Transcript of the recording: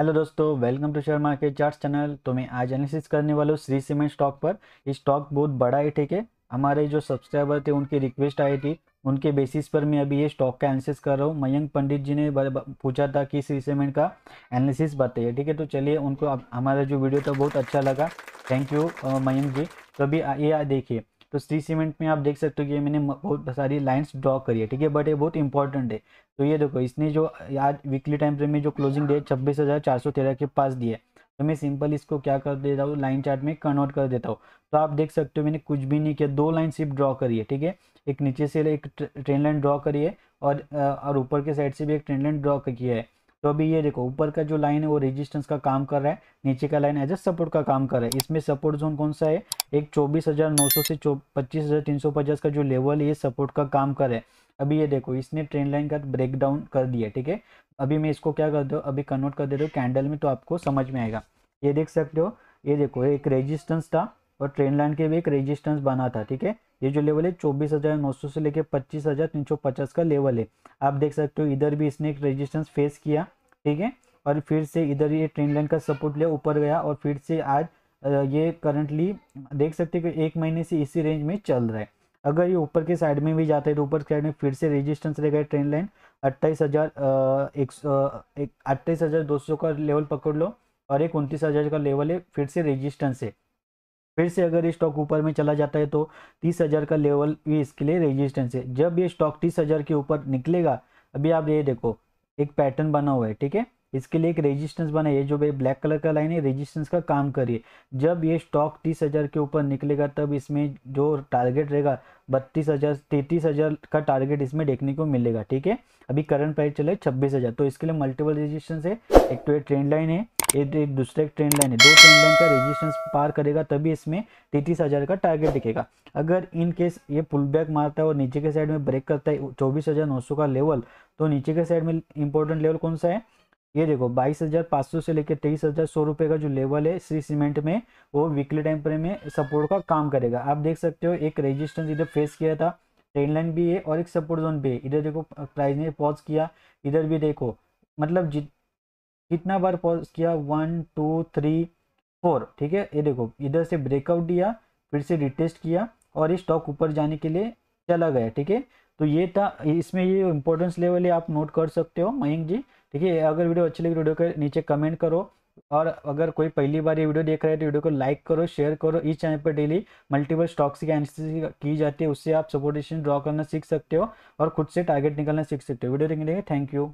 hello दोस्तों welcome to share market chart channel तो मैं आज एनालिसिस करने वाला हूँ श्री सीमेंट स्टॉक पर ये स्टॉक बहुत बड़ा है ठीक है हमारे जो सब्सक्राइबर थे उनकी रिक्वेस्ट आई थी उनके बेसिस पर मैं अभी ये स्टॉक का एनालिसिस कर रहा हूँ मयंक पंडित जी ने पूछा था कि श्री सीमेंट का एनालिसिस बताइए ठीक है तो चलिए उनको हमारा जो वीडियो था बहुत अच्छा लगा थैंक यू मयंक जी तो अभी ये देखिए तो सी सीमेंट में आप देख सकते हो कि मैंने बहुत सारी लाइंस ड्रॉ करी है ठीक है बट ये बहुत इंपॉर्टेंट है तो ये देखो इसने जो आज वीकली टाइम फ्रेम में जो क्लोजिंग डेट छब्बीस हज़ार चार सौ तेरह के पास दिया तो मैं सिंपल इसको क्या कर देता हूँ लाइन चार्ट में कन्वर्ट कर देता हूँ तो आप देख सकते हो मैंने कुछ भी नहीं किया दो लाइन सिर्फ ड्रॉ करी है ठीक है एक नीचे से एक ट्रेन लाइन ड्रॉ करी है और और ऊपर के साइड से भी एक ट्रेन लाइन ड्रॉ किया है तो अभी ये देखो ऊपर का जो लाइन है वो रेजिस्टेंस का काम कर रहा है नीचे का लाइन एज ए सपोर्ट का काम कर रहा है इसमें सपोर्ट जोन कौन सा है एक 24,900 से पच्चीस हज़ार तीन सौ पचास का जो लेवल है ये सपोर्ट का काम कर रहा है अभी ये देखो इसने ट्रेन लाइन का ब्रेक डाउन कर दिया ठीक है अभी मैं इसको क्या कर दो अभी कन्वर्ट कर दे रहा हूँ कैंडल में तो आपको समझ में आएगा ये देख सकते हो ये देखो एक रेजिस्टेंस था और ट्रेन लाइन के भी एक रेजिस्टेंस बना था ठीक है ये जो लेवल है चौबीस हज़ार नौ सौ से लेकर पच्चीस हज़ार तीन सौ पचास का लेवल है आप देख सकते हो इधर भी इसने एक रेजिस्टेंस फेस किया ठीक है और फिर से इधर ये ट्रेन लाइन का सपोर्ट लिया ऊपर गया और फिर से आज ये करंटली देख सकते हैं कि एक महीने से इसी रेंज में चल रहा है अगर ये ऊपर के साइड में भी जाता है तो ऊपर के साइड में फिर से रेजिस्टेंस रहेगा ट्रेन लाइन अट्ठाईस हज़ार एक अट्ठाईस हज़ार दो सौ का लेवल पकड़ लो और एक उनतीस हज़ार का लेवल है फिर से रेजिस्टेंस है फिर से अगर ये स्टॉक ऊपर में चला जाता है तो तीस हज़ार का लेवल भी इसके लिए रेजिस्टेंस है जब ये स्टॉक तीस हज़ार के ऊपर निकलेगा अभी आप ये देखो एक पैटर्न बना हुआ है ठीक है इसके लिए एक रेजिस्टेंस बना है जो भाई ब्लैक कलर का लाइन है रेजिस्टेंस का काम करिए जब ये स्टॉक तीस हज़ार के ऊपर निकलेगा तब इसमें जो टारगेट रहेगा बत्तीस हज़ार तैतीस हज़ार का टारगेट इसमें देखने को मिलेगा ठीक है अभी करंट प्राइस चले छब्बीस हज़ार तो इसके लिए मल्टीपल रेजिस्टेंस है एक तो एक ट्रेंड लाइन है एक एक दूसरे ट्रेंड लाइन है दो ट्रेंड लाइन का रेजिस्टेंस पार करेगा तभी इसमें तैतीस हज़ार का टारगेट दिखेगा अगर इन केस ये पुल बैक मारता है और नीचे के साइड में ब्रेक करता है चौबीस हज़ार नौ सौ का लेवल तो नीचे के साइड में इंपॉर्टेंट लेवल कौन सा है ये देखो बाईस हज़ार पाँच सौ से लेकर तेईस हज़ार सौ रुपये का जो लेवल है श्री सीमेंट में वो वीकली टाइम फ्रेम में सपोर्ट का काम करेगा आप देख सकते हो एक रेजिस्टेंस इधर फेस किया था ट्रेन लाइन भी है और एक सपोर्ट जोन भी है इधर देखो प्राइस ने पॉज किया इधर भी देखो मतलब जित कितना बार पॉज किया वन टू थ्री फोर ठीक है ये देखो इधर से ब्रेकआउट दिया फिर से रिटेस्ट किया और ये स्टॉक ऊपर जाने के लिए चला गया ठीक है तो ये था इसमें ये इम्पोर्टेंस लेवल है आप नोट कर सकते हो मयंक जी ठीक है अगर वीडियो अच्छी लगी तो वीडियो के नीचे कमेंट करो और अगर कोई पहली बार ये वीडियो देख रहे हैं तो वीडियो को लाइक करो शेयर करो इस चैनल पर डेली मल्टीपल स्टॉक्स की एनालिसिस की जाती है उससे आप सपोर्टेशन ड्रॉ करना सीख सकते हो और खुद से टारगेट निकालना सीख सकते हो वीडियो देखने के लिए थैंक यू